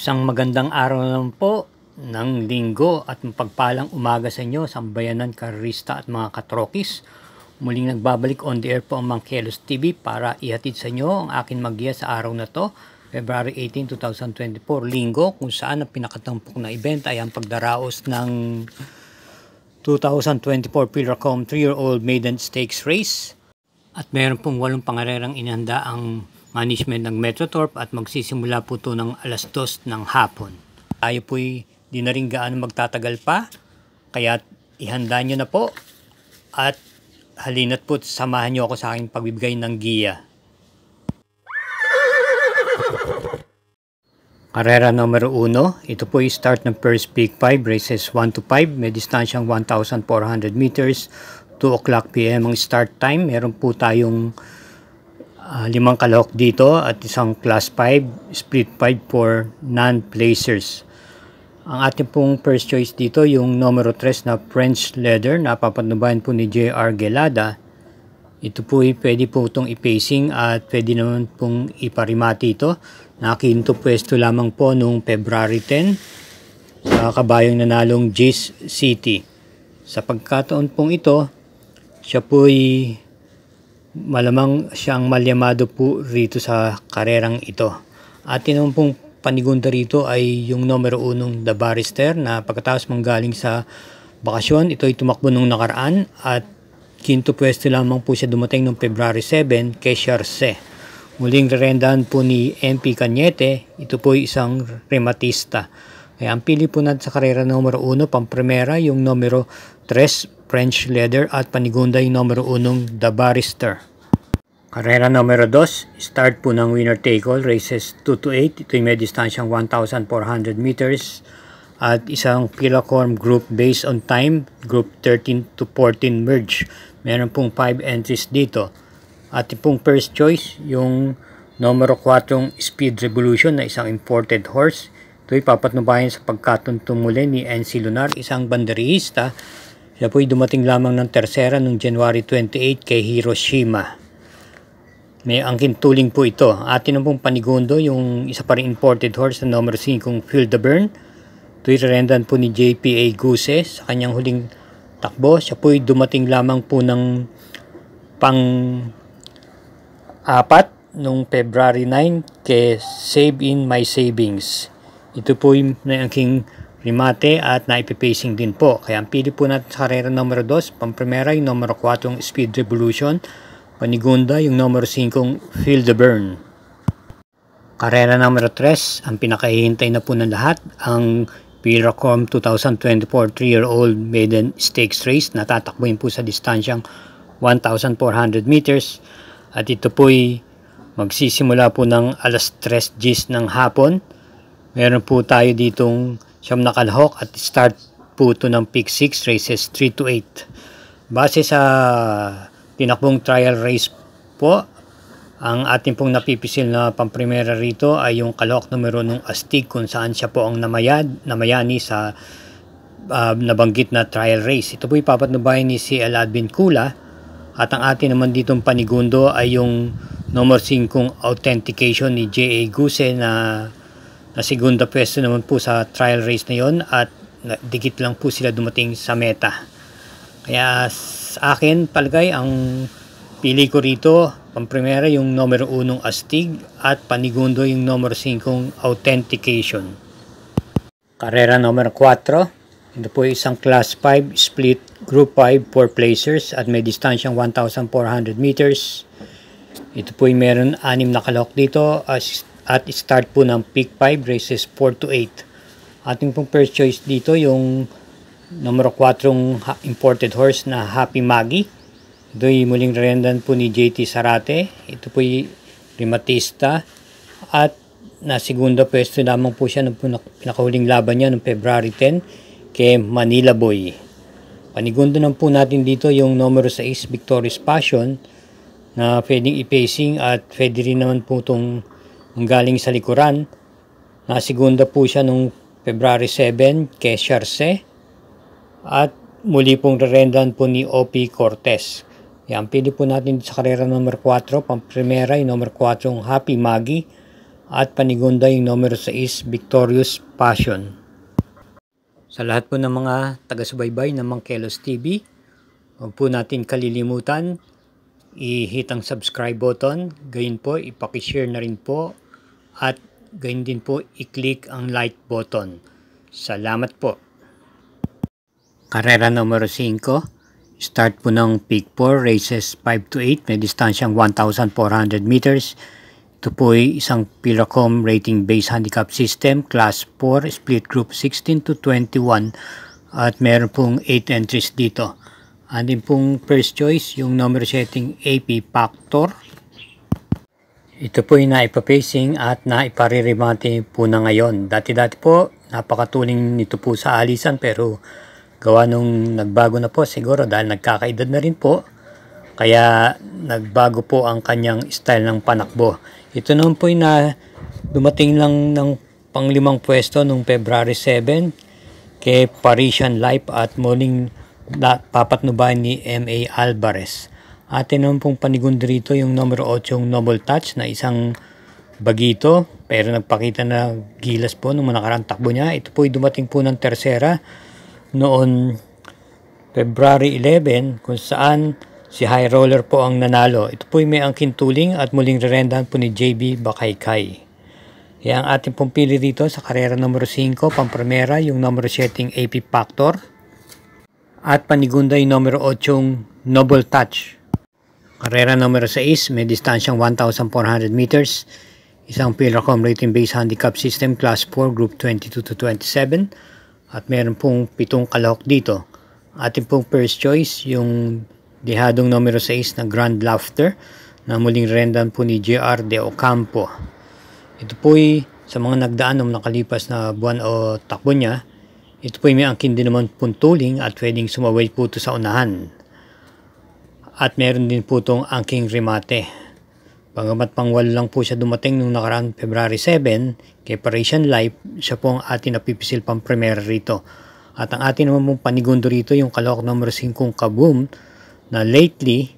Isang magandang araw naman po ng linggo at mapagpalang umaga sa inyo, sa sambayanan, karista at mga katrokis. Muling nagbabalik on the air po ang Mangkelos TV para ihatid sa inyo ang akin magiya sa araw na to, February 18, 2024, linggo, kung saan ang pinakatampok na event ay ang pagdaraos ng 2024 Pillarcom 3-year-old maiden stakes race. At mayroon pong walong pangarerang inihanda ang management ng Metrotorp at magsisimula po ito ng alas 2 ng hapon. Tayo po'y di na rin gaano magtatagal pa, kaya ihanda nyo na po at halina't po samahan nyo ako sa aking pagbibigay ng giya. Karera numero 1, ito po yung start ng first peak 5, races 1 to 5, may distansyang 1,400 meters, 2 o'clock p.m. ang start time. Meron po tayong uh, limang kalahok dito at isang class 5 split 5 for non-placers ang ating pong first choice dito yung numero 3 na French leather na papanubayan po ni JR Gelada ito po ay eh, pwede po itong i-pacing at pwede naman pong iparimati ito nakinto pwesto lamang po noong February 10 sa kabayong nanalong Gis City sa pagkataon pong ito siya ay Malamang siyang malyamado po rito sa karerang ito. At tinong pong panigunta rito ay yung numero unong The Barrister na pagkatapos manggaling sa bakasyon, ito ay tumakbo nung nakaraan at quinto pwesto lamang po siya dumating noong February 7 kay Charse. Muling rerendahan po ni MP Cañete, ito po ay isang rematista. Kaya ang pili po natin sa karera numero 1, pang primera, yung numero 3, French Leather at Panigunday numero 1 The Barrister. Karera numero 2, start po ng winner take all, races 2 to 8. Ito'y may distansyang 1,400 meters at isang Pilacorm group based on time, group 13 to 14 merge. Meron pong 5 entries dito. At pong first choice, yung numero 4 Speed Revolution na isang imported horse. Ito'y papatnubayan sa pagkatuntungulin ni NC Lunar, isang banderista siya po'y dumating lamang ng tersera noong January 28 kay Hiroshima. May angkin tuling po ito. Atin na pong Panigundo, yung isa pa rin imported horse na numero 5 Field the Burn. Twirendan po ni JPA Guse sa kanyang huling takbo. Siya po'y dumating lamang po ng pang apat noong February 9 kay Save in My Savings. Ito po yung angking remate at naipipacing din po. Kaya ang pili po natin sa karera numero 2, pamprimera yung numero 4 yung Speed Revolution, panigunda yung numero 5 Feel the Burn. Karera numero 3, ang pinakahihintay na po ng lahat, ang Piracom 2024 3-year-old maiden stakes race na tatakbuhin po sa distansyang 1,400 meters at ito po'y magsisimula po ng alas 3 gis ng hapon. Meron po tayo ditong siyam na kalahok at start po ito ng pick 6 races 3 to 8. Base sa tinakbong trial race po, ang ating pong napipisil na pamprimera rito ay yung kalahok numero ng Astig kung saan siya po ang namayad, namayani sa uh, nabanggit na trial race. Ito po ipapatnubayan ni CL Advin Kula at ang atin naman ditong panigundo ay yung number 5 authentication ni J.A. Guse na segunda pwesto naman po sa trial race na yon at dikit lang po sila dumating sa meta. Kaya sa akin palagay ang pili ko rito pamprimera yung numero 1 Astig at panigundo yung numero 5 Authentication. Karera numero 4. Ito po isang class 5 split group 5 4 placers at may distansyang 1,400 meters. Ito po yung meron anim na kalok dito as at start po ng pick 5 races 4 to 8. Ating pong first choice dito yung numero 4 imported horse na Happy Maggie. Do'y muling rendan po ni JT Sarate. Ito po'y primatista at na segundo pwesto lamang po siya ng pinakahuling laban niya noong February 10 kay Manila Boy. Panigundo naman po natin dito yung numero 6 Victorious Passion na pwedeng i-pacing at pwede rin naman po itong galing sa likuran. Nasigunda po siya nung February 7 kay Charse at muli pong rerendan po ni OP Cortez. Yan, pili po natin sa karera number 4, pamprimera yung number 4 yung Happy Maggie at panigunda yung numero 6 Victorious Passion. Sa lahat po ng mga taga-subaybay ng Mangkelos TV, huwag po natin kalilimutan i-hit ang subscribe button. Gayun po, ipakishare na rin po at gayun din po, i-click ang like button. Salamat po. Karera numero 5. Start po ng peak 4, races 5 to 8, may distansyang 1,400 meters. Ito po ay isang Pilacom rating based handicap system, class 4, split group 16 to 21 at meron pong 8 entries dito. Andin pong first choice, yung number setting AP Factor. Ito po yung naipapacing at naipariremate po na ngayon. Dati-dati po, napakatuling nito po sa alisan pero gawa nung nagbago na po siguro dahil nagkakaedad na rin po. Kaya nagbago po ang kanyang style ng panakbo. Ito noon po yung na dumating lang ng panglimang pwesto nung February 7 kay Parisian Life at Morning papatnubay ni M.A. Alvarez. Atin naman pong panigundo rito yung numero 8 yung Noble Touch na isang bagito pero nagpakita na gilas po nung nakarang takbo niya. Ito po dumating po ng tersera noon February 11 kung saan si High Roller po ang nanalo. Ito po may angkin tuling at muling rerendahan po ni JB Bakaykay. Yan ang ating pong pili dito sa karera numero 5, pamprimera, yung numero 7 AP Factor at Panigunday numero 8 Noble Touch. Karera numero 6 may distansyang 1,400 meters. Isang Pilacom rating based handicap system class 4 group 22 to 27 at meron pong pitong kalahok dito. Ating pong first choice yung dehadong numero 6 na Grand Laughter na muling rendan po ni JR De Ocampo. Ito po'y sa mga nagdaan ng nakalipas na buwan o takbo niya ito po ay may din naman puntuling at pwedeng sumaway po ito sa unahan. At meron din po itong angking remate. Pangamat pangwal lang po siya dumating nung nakaraan February 7, kay Parisian Life, siya po ang atin napipisil pang primera rito. At ang atin naman pong panigundo rito yung kalawak number 5 kaboom na lately,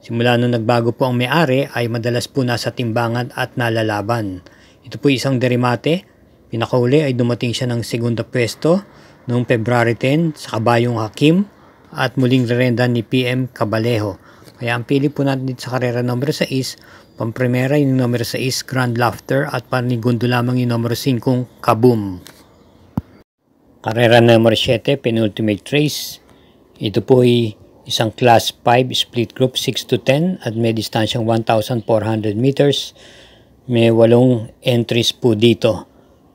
simula nung nagbago po ang may-ari ay madalas po nasa timbangan at nalalaban. Ito po isang derimate Pinakauli ay dumating siya ng segundo pwesto noong February 10 sa Kabayong Hakim at muling rerenda ni PM Cabalejo. Kaya ang pili po natin dito sa karera numero 6, pamprimera yung numero 6, Grand Laughter at panigundo lamang yung numero 5, Kaboom. Karera number 7, penultimate race. Ito po ay isang class 5 split group 6 to 10 at may distansyang 1,400 meters. May walong entries po dito.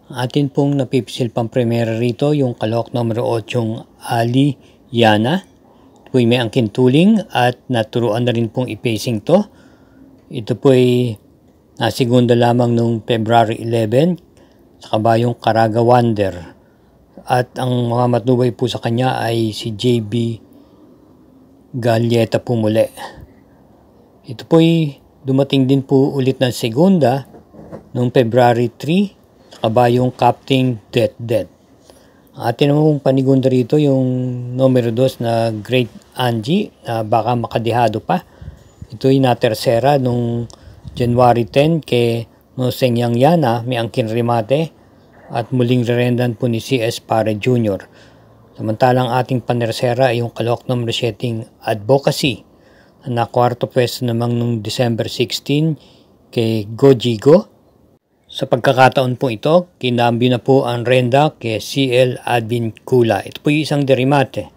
Atin pong napipisil pang primera rito yung kalok numero 8 yung Ali Yana. Ito'y may angkin tuling at naturuan na rin pong i-pacing to. Ito po ay nasigunda lamang noong February 11 sa kabayong Caraga Wander. At ang mga matnubay po sa kanya ay si JB Galleta po muli. Ito po ay dumating din po ulit ng segunda noong February 3 aba yung Captain Death Death. Atin namang panigunda rito yung numero 2 na Great Angie na baka makadihado pa. Ito yung natersera nung January 10 kay Noseng Yang Yana ah, may angkin rimate at muling rerendan po ni CS Pare Jr. Samantalang ating panersera ay yung kalok numero 7 Advocacy na kwarto pwesto namang nung December 16 kay Gojigo sa pagkakataon po ito, kinambyo na po ang renda kay CL Advin Kula. Ito po yung isang derimate.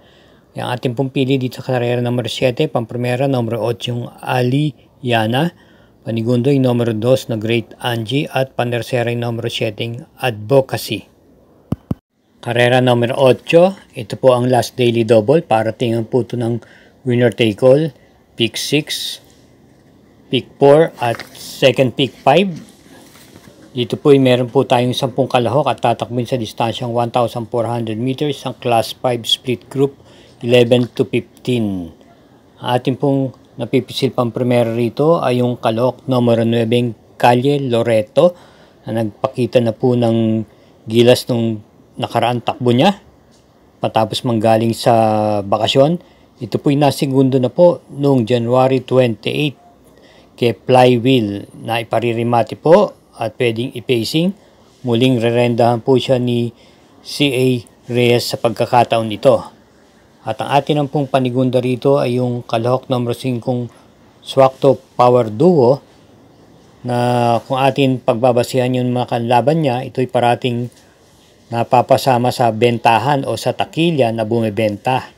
Ang ating pong dito sa karera number 7, pamprimera number 8 yung Ali Yana, panigundoy numero 2 na Great Angie at panersera yung numero 7 Advocacy. Karera number 8, ito po ang last daily double para tingnan po ito ng winner take all, pick 6, pick 4 at second pick 5 dito po ay eh, meron po tayong 10 kalahok at tatakbin sa distansyang 1,400 meters ang class 5 split group 11 to 15. Atin pong napipisil pang primero rito ay yung kalahok numero 9 Calle Loreto na nagpakita na po ng gilas nung nakaraang takbo niya matapos manggaling sa bakasyon. Ito po yung nasigundo na po noong January 28 kay Flywheel na ipariremate po at pwedeng i-pacing. Muling rerendahan po siya ni CA Reyes sa pagkakataon nito. At ang atin ang pong panigunda rito ay yung kalahok number 5 Swakto Power Duo na kung atin pagbabasihan yung mga kanlaban niya, ito'y parating napapasama sa bentahan o sa takilya na bumibenta.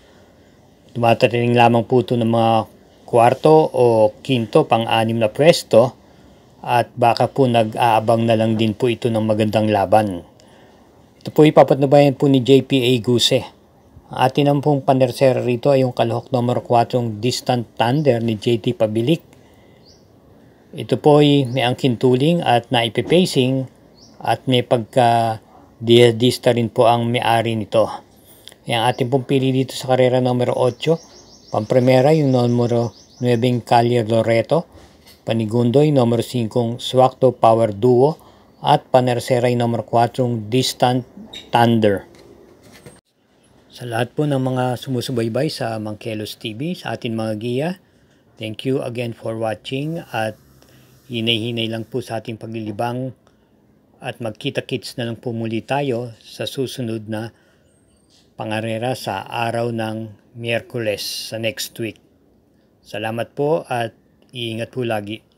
Tumatating lamang po ito ng mga kwarto o kinto pang-anim na presto at baka po nag-aabang na lang din po ito ng magandang laban. Ito po ipapatnubayan po ni JPA Guse. Atin ang pong panersera rito ay yung kalahok number 4 yung Distant Thunder ni JT Pabilik. Ito po ay may angkin tuling at naipipacing at may pagka dista rin po ang may-ari nito. Yung ating pong pili dito sa karera numero 8, pampremera yung numero 9 Calier Loreto Panigundoy numero 5 Swakto Power Duo at Panerseray numero 4 Distant Thunder. Sa lahat po ng mga sumusubaybay sa Mangkelos TV, sa atin mga giya, thank you again for watching at hinay-hinay lang po sa ating paglilibang at magkita-kits na lang po muli tayo sa susunod na pangarera sa araw ng Miyerkules sa next week. Salamat po at Iingat po lagi.